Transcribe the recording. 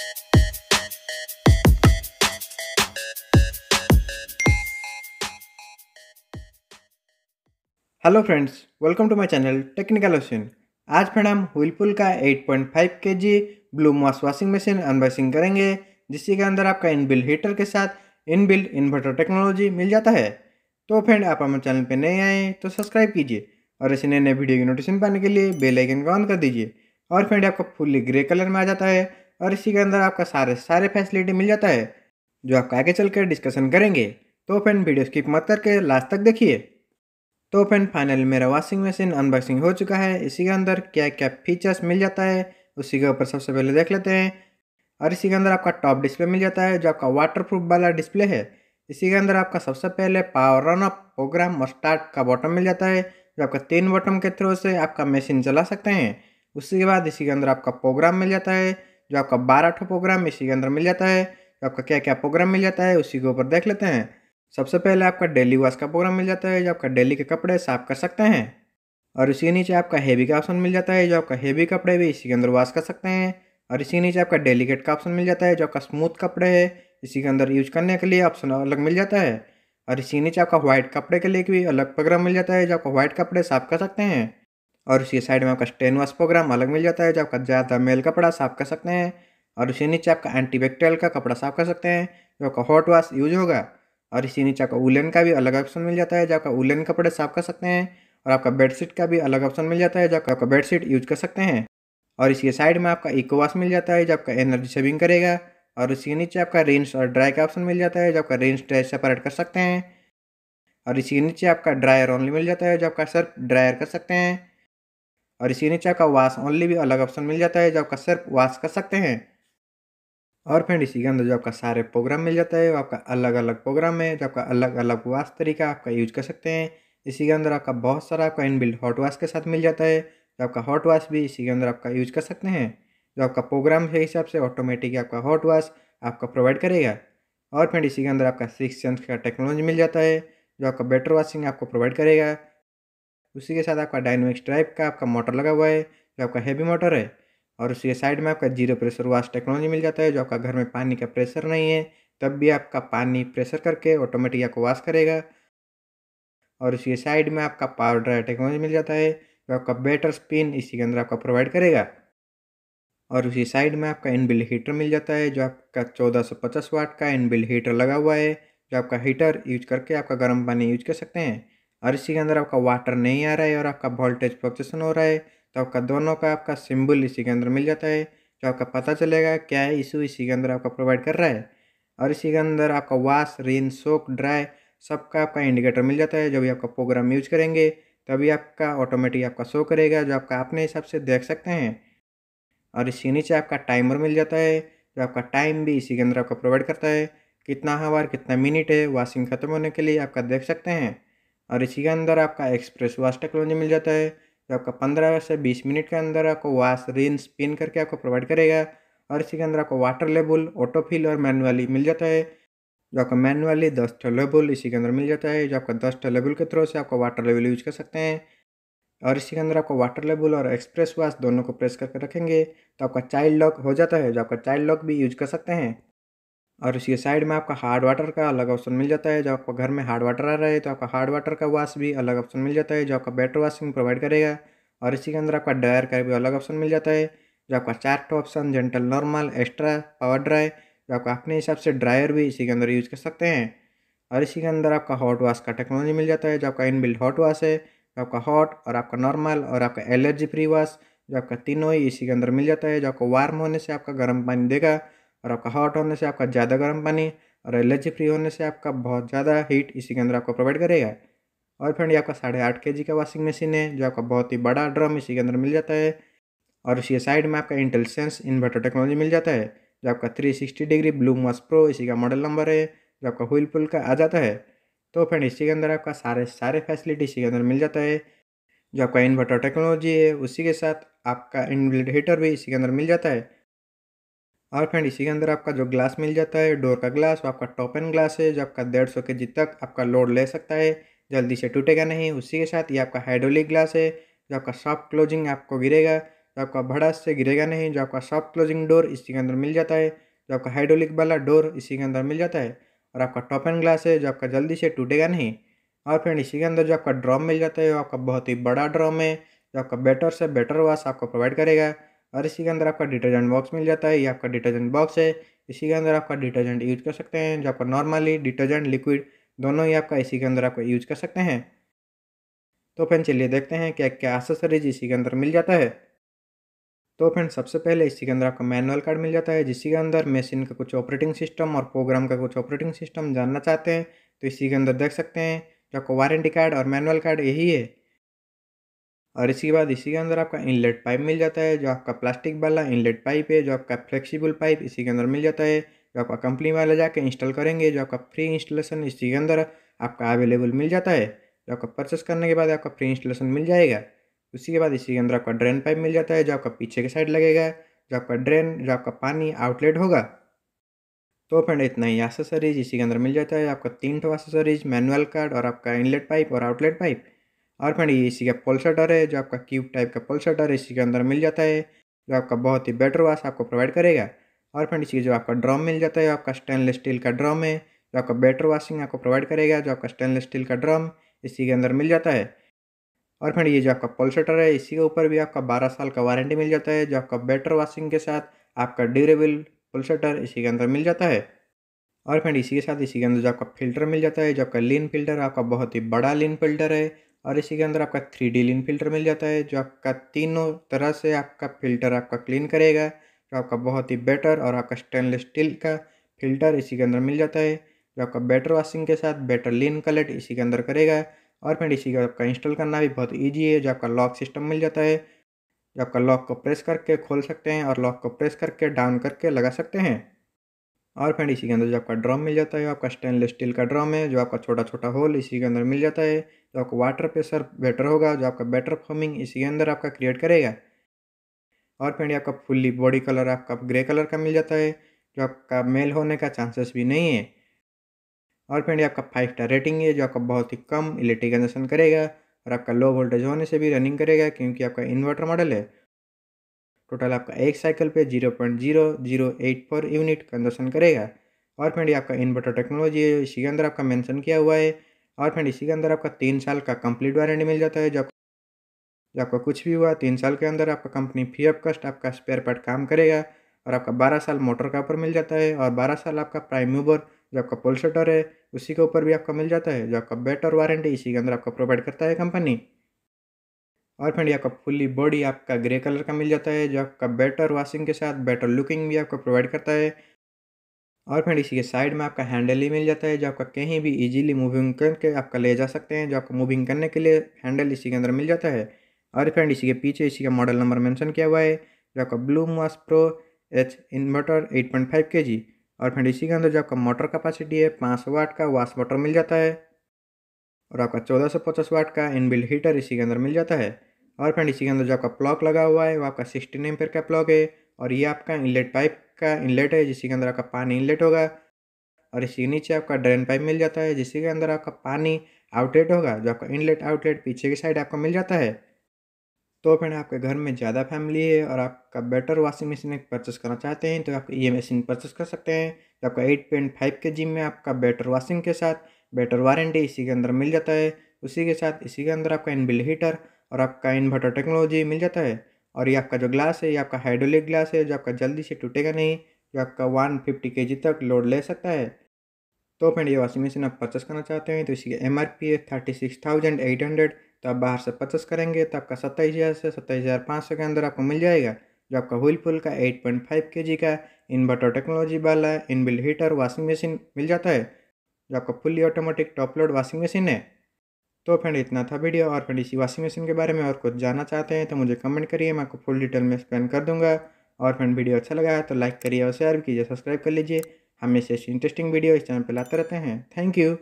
hello friends welcome to my channel technical ocean आज friend हम whirlpool का 8.5 जी bloom wash washing machine unboxing करेंगे जिसके अंदर आपका इनबिल्ट हीटर के साथ इनबिल्ट इन्वर्टर टेक्नोलॉजी मिल जाता है तो फ्रेंड आप हमारे चैनल पर नए आए तो सब्सक्राइब कीजिए और ऐसे नए नए वीडियो की नोटिफिकेशन पाने के लिए बेलाइकन को ऑन कर दीजिए और फ्रेंड आपका फुल्ली ग्रे कलर में आ जाता है और इसी के अंदर आपका सारे सारे फैसिलिटी मिल जाता है जो आप आगे चल कर डिस्कशन करेंगे तो फ्रेंड वीडियो स्किप मत करके लास्ट तक देखिए तो फ्रेंड फाइनल मेरा वॉशिंग मशीन अनबॉक्सिंग हो चुका है इसी के अंदर क्या क्या फीचर्स मिल जाता है उसी के ऊपर सबसे पहले देख लेते हैं और इसी के अंदर आपका टॉप डिस्प्ले मिल जाता है जो आपका वाटर प्रूफ वाला डिस्प्ले है इसी के अंदर आपका सबसे पहले पावर रन अप प्रोग्राम और स्टार्ट का बॉटम मिल जाता है जो आपका तीन बॉटम के थ्रू से आपका मशीन चला सकते हैं उसी के बाद इसी के अंदर आपका प्रोग्राम मिल जाता है जो आपका बारह ठो प्रोग्राम इसी के अंदर मिल जाता है तो आपका क्या क्या प्रोग्राम मिल जाता है उसी के ऊपर देख लेते हैं सबसे पहले आपका डेली वॉश का प्रोग्राम मिल जाता है जो आपका डेली के कपड़े साफ कर सकते हैं और इसी के नीचे आपका हेवी का ऑप्शन मिल जाता है जो आपका हेवी कपड़े भी इसी के अंदर वॉश कर सकते हैं और इसी के नीचे आपका डेलीकेट का ऑप्शन मिल जाता है जो आपका स्मूथ कपड़े है इसी के अंदर यूज करने के लिए ऑप्शन अलग मिल जाता है और इसी नीचे आपका व्हाइट कपड़े के लिए भी अलग प्रोग्राम मिल जाता है जो आपका व्हाइट कपड़े साफ कर सकते हैं और उसके साइड में आपका स्टेनवास प्रोग्राम अलग मिल जाता है जो आपका ज़्यादा मेल कपड़ा साफ कर सकते हैं और इसी नीचे आपका एंटीबैक्टीरियल का कपड़ा साफ कर सकते हैं जो आपका हॉट वाश यूज होगा और इसी नीचे आपका उलन का भी अलग ऑप्शन मिल जाता है जो आपका उलन कपड़े साफ कर सकते हैं और आपका बेडशीट का भी अलग ऑप्शन मिल जाता है जो आपका बेडशीट यूज कर सकते हैं और इसके साइड में आपका इको वाश मिल जाता है जो आपका एनर्जी सेविंग करेगा और इसके नीचे आपका रेंस और ड्राई का ऑप्शन मिल जाता है जो आपका रेंस ड्राई सेपरेट कर सकते हैं और इसके नीचे आपका ड्रायर ओनली मिल जाता है जो आपका सर्फ ड्रायर कर सकते हैं और इसी नीचा का वास ओनली भी अलग ऑप्शन मिल जाता है जो आपका सिर्फ वास कर सकते हैं और फ्रेंड इसी के अंदर जो आपका सारे प्रोग्राम मिल जाता है वो आपका अलग अलग प्रोग्राम है जो आपका अलग अलग वाश तरीका आपका यूज कर सकते हैं इसी के अंदर आपका बहुत सारा आपका बिल्ड हॉट वाश के साथ मिल जाता है जो आपका हॉट वाश भी इसी के अंदर आपका यूज कर सकते हैं जो आपका प्रोग्राम है हिसाब से ऑटोमेटिक आपका हॉट वाश आपका प्रोवाइड करेगा और फ्रेंड इसी के अंदर आपका सिक्स सेंस का टेक्नोलॉजी मिल जाता है जो आपका बेटर वाशिंग आपको प्रोवाइड करेगा उसी के साथ आपका डायनोमिक स्ट्राइप का आपका मोटर लगा हुआ है जो आपका हैवी मोटर है और उसी के साइड में आपका जीरो प्रेशर वाश टेक्नोलॉजी मिल जाता है जो आपका घर में पानी का प्रेशर नहीं है तब भी आपका पानी प्रेशर करके ऑटोमेटिक आपको वाश करेगा और उसी के साइड में आपका पावर ड्राइवर टेक्नोलॉजी मिल जाता है जो आपका बेटर स्पिन इसी के अंदर आपका प्रोवाइड करेगा और उसी साइड में आपका इनबिल्ड हीटर मिल जाता है जो आपका पचास वाट का इनबिल्ड हीटर लगा हुआ है जो आपका हीटर यूज करके आपका गर्म पानी यूज कर सकते हैं और इसी के अंदर आपका वाटर नहीं आ रहा है और आपका वोल्टेज फ्लक्चुएसन हो रहा है तो आपका दोनों का आपका सिंबल इसी के अंदर मिल जाता है जो आपका पता चलेगा क्या है इशू इसी के अंदर आपका प्रोवाइड कर रहा है और इसी के अंदर आपका वाश रेन सोक ड्राई सबका आपका इंडिकेटर मिल जाता है जो भी आपका प्रोग्राम यूज करेंगे तभी आपका ऑटोमेटिक आपका शो करेगा जो आपका अपने हिसाब से देख सकते हैं और इसी नीचे आपका टाइमर मिल जाता है जो आपका टाइम भी इसी के अंदर आपका प्रोवाइड करता है कितना हवा कितना मिनट है वॉशिंग खत्म होने के लिए आपका देख सकते हैं और इसी के अंदर आपका एक्सप्रेस वाश टेक्नोलॉजी मिल जाता है जो आपका पंद्रह से बीस मिनट के अंदर आपको वाश रिन स्पिन करके आपको प्रोवाइड करेगा और इसी के अंदर आपको वाटर लेबल ऑटोफिल और मैनुअली मिल जाता है जो आपका मैनुअली दस ठो लेबल इसी के अंदर मिल जाता है जो आपका दस ठो लेबल के थ्रू से आपको वाटर लेबल यूज कर सकते हैं और इसी के अंदर आपको वाटर लेबल और एक्सप्रेस वाश दोनों को प्रेस करके रखेंगे तो आपका चाइल्ड लॉक हो जाता है जो आपका चाइल्ड लॉक भी यूज कर सकते हैं और इसके साइड में आपका हार्ड वाटर का अलग ऑप्शन तो मिल जाता है जो आपका घर में हार्ड वाटर आ रहा है तो आपका हार्ड वाटर का वाश भी अलग ऑप्शन मिल जाता है जो आपका बेटर वाशिंग प्रोवाइड करेगा और इसी के अंदर आपका ड्रायर का भी अलग ऑप्शन मिल जाता है जो आपका चार टो option gentle normal extra power dry जो आपका अपने हिसाब से ड्रायर भी इसी के अंदर यूज़ कर सकते हैं और इसी के अंदर आपका हॉट वाश का टेक्नोलॉजी मिल जाता है जो आपका इनबिल्ट हॉट वाश है जो आपका हॉट और आपका नॉर्मल और आपका एलर्जी फ्री वाश जो आपका तीनों ही इसी के अंदर मिल जाता है जो आपको वार्म होने से आपका गर्म पानी देगा और आपका हॉट होने से आपका ज़्यादा गर्म पानी और एलर्जी फ्री होने से आपका बहुत ज़्यादा हीट इसी के अंदर आपको प्रोवाइड करेगा और फ्रेंड ये आपका साढ़े आठ के जी का वॉशिंग मशीन है जो आपका बहुत ही बड़ा ड्रम इसी के अंदर मिल जाता है और इसी साइड में आपका इंटेलिसेंस इन्वर्टर टेक्नोलॉजी मिल जाता है जो आपका three sixty degree bloom wash pro इसी का मॉडल नंबर है जो आपका व्हील पुल का आ जाता है तो फ्रेंड इसी के अंदर आपका सारे सारे फैसिलिटी इसी के अंदर मिल जाता है जो आपका इन्वर्टर टेक्नोलॉजी है उसी के साथ आपका इनबिल्ट हीटर भी इसी के अंदर मिल जाता है और फ्रेंड इसी के अंदर आपका जो ग्लास मिल जाता है डोर का ग्लास वो आपका टॉप एंड ग्लास है जो आपका डेढ़ सौ के जी तक आपका लोड ले सकता है जल्दी से टूटेगा नहीं उसी के साथ ये आपका हाइड्रोलिक ग्लास है जो आपका सॉफ्ट क्लोजिंग आपको गिरेगा जो आपका भड़ास से गिरेगा नहीं जो आपका सॉफ्ट क्लोजिंग डोर इसी के अंदर मिल जाता है जो आपका हाइड्रोलिक वाला डोर इसी के अंदर मिल जाता है और आपका टॉप एंड ग्लास है जो आपका जल्दी से टूटेगा नहीं और फ्रेंड इसी के अंदर जो आपका ड्रम मिल जाता है वो आपका बहुत ही बड़ा ड्रम है जो आपका बेटर से बेटर वाश आपको प्रोवाइड करेगा और इसी के अंदर आपका डिटर्जेंट बॉक्स मिल जाता है ये आपका डिटर्जेंट बॉक्स है इसी के अंदर आपका डिटर्जेंट यूज कर सकते हैं जो आपका नॉर्मली डिटर्जेंट लिक्विड दोनों ही आपका इसी के अंदर आपका यूज कर सकते हैं तो फ्रेंड चलिए देखते हैं क्या क्या एसेसरीज इसी के अंदर मिल जाता है तो फ्रेंड सबसे पहले इसी के अंदर आपका मैनुअल कार्ड मिल जाता है जिसके अंदर मशीन का कुछ ऑपरेटिंग सिस्टम और प्रोग्राम का कुछ ऑपरेटिंग सिस्टम जानना चाहते हैं तो इसी के अंदर देख सकते हैं जो आपको वारंटी कार्ड और मैनुअल कार्ड यही है और इसके बाद इसी के अंदर आपका इनलेट पाइप मिल जाता है जो आपका प्लास्टिक वाला इनलेट पाइप है जो आपका फ्लेक्सिबल पाइप इसी के अंदर मिल जाता है जो आपका कंपनी वाला जाके इंस्टॉल करेंगे जो आपका फ्री इंस्टॉलेशन इसी के अंदर आपका अवेलेबल मिल जाता है जो आपका परचेस करने के बाद आपका फ्री इंस्टॉलेशन मिल जाएगा उसी के बाद इसी के अंदर आपका ड्रेन पाइप मिल जाता है जो आपका पीछे के साइड लगेगा जो आपका ड्रेन जो आपका पानी आउटलेट होगा तो फ्रेंड इतना ही एसेसरीज इसी के अंदर मिल जाता है आपका तीन ठो एसेसरीज मैनुअल कार्ड और आपका इनलेट पाइप और आउटलेट पाइप और फ्रेंड ये इसी का पल्स है जो आपका क्यूब टाइप का पल्स है इसी के अंदर मिल जाता है जो आपका बहुत ही बेटर वाश आपको प्रोवाइड करेगा और फ्रेंड इसी जो आपका ड्रम मिल जाता है आपका स्टेनलेस स्टील का ड्रम है जो आपका बेटर वाशिंग आपको प्रोवाइड करेगा जो आपका स्टेनलेस स्टील का ड्रम इसी के अंदर मिल जाता है और फ्रेंड ये जो आपका पल्सटर है इसी के ऊपर भी आपका बारह साल का वारंटी मिल जाता है जो आपका बेटर वाशिंग के साथ आपका ड्यूरेबल पल्सटर इसी के अंदर मिल जाता है और फ्रेंड इसी के साथ इसी के अंदर जो आपका फिल्टर मिल जाता है जो आपका लीन फिल्टर आपका बहुत ही बड़ा लीन फिल्टर है और इसी के अंदर आपका थ्री डी लिन फिल्टर मिल जाता है जो आपका तीनों तरह से आपका फिल्टर आपका क्लीन करेगा जो आपका बहुत ही बेटर और आपका स्टेनलेस स्टील का फिल्टर इसी के अंदर मिल जाता है जो आपका बेटर वाशिंग के साथ बेटर लिन कलेक्ट इसी के अंदर करेगा और फिर इसी का आपका इंस्टॉल करना भी बहुत ईजी है जो आपका लॉक सिस्टम मिल जाता है जो आपका लॉक को प्रेस करके खोल सकते हैं और लॉक को प्रेस करके डाउन करके लगा सकते हैं और फ्रेंड इसी के अंदर जो आपका ड्रम मिल जाता है आपका स्टेनलेस स्टील का ड्रम है जो आपका छोटा छोटा होल इसी के अंदर मिल जाता है जो आपका वाटर प्रेशर बेटर होगा जो आपका बेटर फॉर्मिंग इसी के अंदर आपका क्रिएट करेगा और फ्रेंड आपका फुल्ली बॉडी कलर आपका ग्रे कलर का मिल जाता है जो आपका मेल होने का चांसेस भी नहीं है और फ्रेंड आपका फाइव स्टार रेटिंग है जो आपका बहुत ही कम इलेक्ट्रिक कंजेशन करेगा और आपका लो वोल्टेज होने से भी रनिंग करेगा क्योंकि आपका इन्वर्टर मॉडल है टोटल आपका एक साइकिल पे zero point zero zero eight per unit consume करेगा और फ्रेंड ये आपका इन्वर्टर टेक्नोलॉजी है इसी के अंदर आपका मेंशन किया हुआ है और फ्रेंड इसी के अंदर आपका तीन साल का कंप्लीट वारंटी मिल जाता है जो जो आपका कुछ भी हुआ तीन साल के अंदर आपका कंपनी फ्री ऑफ कस्ट आपका स्पेयर पार्ट काम करेगा और आपका बारह साल मोटर का ऊपर मिल जाता है और बारह साल आपका प्राइम मूवर जो आपका पोल है उसी के ऊपर भी आपका मिल जाता है जो आपका बेटर वारंटी इसी के अंदर आपका प्रोवाइड करता है कंपनी और फ्रेंड ये आपका फुली बॉडी आपका ग्रे कलर का मिल जाता है जो आपका बेटर वॉशिंग के साथ बेटर लुकिंग भी आपको प्रोवाइड करता है और फ्रेंड इसी के साइड में आपका हैंडल ही मिल जाता है जो आपका कहीं भी इजीली मूविंग करके आपका ले जा सकते हैं जो आपको मूविंग करने के लिए हैंडल इसी के अंदर मिल जाता है और फ्रेंड इसी के पीछे इसी का मॉडल नंबर मेंशन किया हुआ है जो आपका bloom wash pro H inverter eight point five K G और फ्रेंड इसी के अंदर जो आपका मोटर कैपेसिटी है पाँच सौ वाट का वाश मोटर मिल जाता है और आपका चौदह सौ पचास वाट का इनबिल्ड हीटर इसी के अंदर मिल जाता है और फ्रेंड इसी के अंदर जो आपका प्लॉक लगा हुआ है वो आपका सिक्सटीन एम का प्लॉक है और ये आपका इनलेट पाइप का इनलेट है जिसके अंदर आपका पानी इनलेट होगा और इसी के नीचे आपका ड्रेन पाइप मिल जाता है जिसके अंदर आपका पानी आउटलेट होगा जो आपका इनलेट आउटलेट पीछे की साइड आपको मिल जाता है तो फ्रेंड आपके घर में ज़्यादा फैमिली है और आपका बेटर वॉशिंग मशीन परचेस करना चाहते हैं तो आप ये मशीन परचेस कर सकते हैं जो तो आपका एट पॉइंट फाइव के जिम में आपका बेटर वाशिंग के साथ बेटर वारंटी इसी के अंदर मिल जाता है उसी के साथ इसी के अंदर आपका इनबिल हीटर और आपका इन्वर्टर टेक्नोलॉजी मिल जाता है और ये आपका जो ग्लास है ये आपका हाइड्रोलिक ग्लास है जो आपका जल्दी से टूटेगा नहीं जो आपका वन फिफ्टी के जी तक लोड ले सकता है तो फ्रेंड ये वॉशिंग मशीन आप परचेस करना चाहते हैं तो इसकी एम आर पी है thirty six thousand eight hundred तो आप बाहर से परचेस करेंगे तो आपका सत्ताईस हज़ार से सत्ताईस हज़ार पाँच सौ के अंदर आपको मिल जाएगा जो आपका पुल का एट पॉइंट फाइव के जी का इन्वर्टर टेक्नोलॉजी वाला है इनबिल्ट हीटर वॉशिंग मशीन मिल जाता है जो आपका fully automatic top load washing machine है तो फ्रेंड इतना था वीडियो और फ्रेंड इसी वॉशिंग मशीन के बारे में और कुछ जानना चाहते हैं तो मुझे कमेंट करिए मैं आपको फुल डिटेल में एक्सप्लेन कर दूंगा और फ्रेंड वीडियो अच्छा लगा है तो लाइक करिए और शेयर कीजिए सब्सक्राइब कर लीजिए हमेशा ऐसी इंटरेस्टिंग वीडियो इस चैनल पर लाते रहते हैं थैंक यू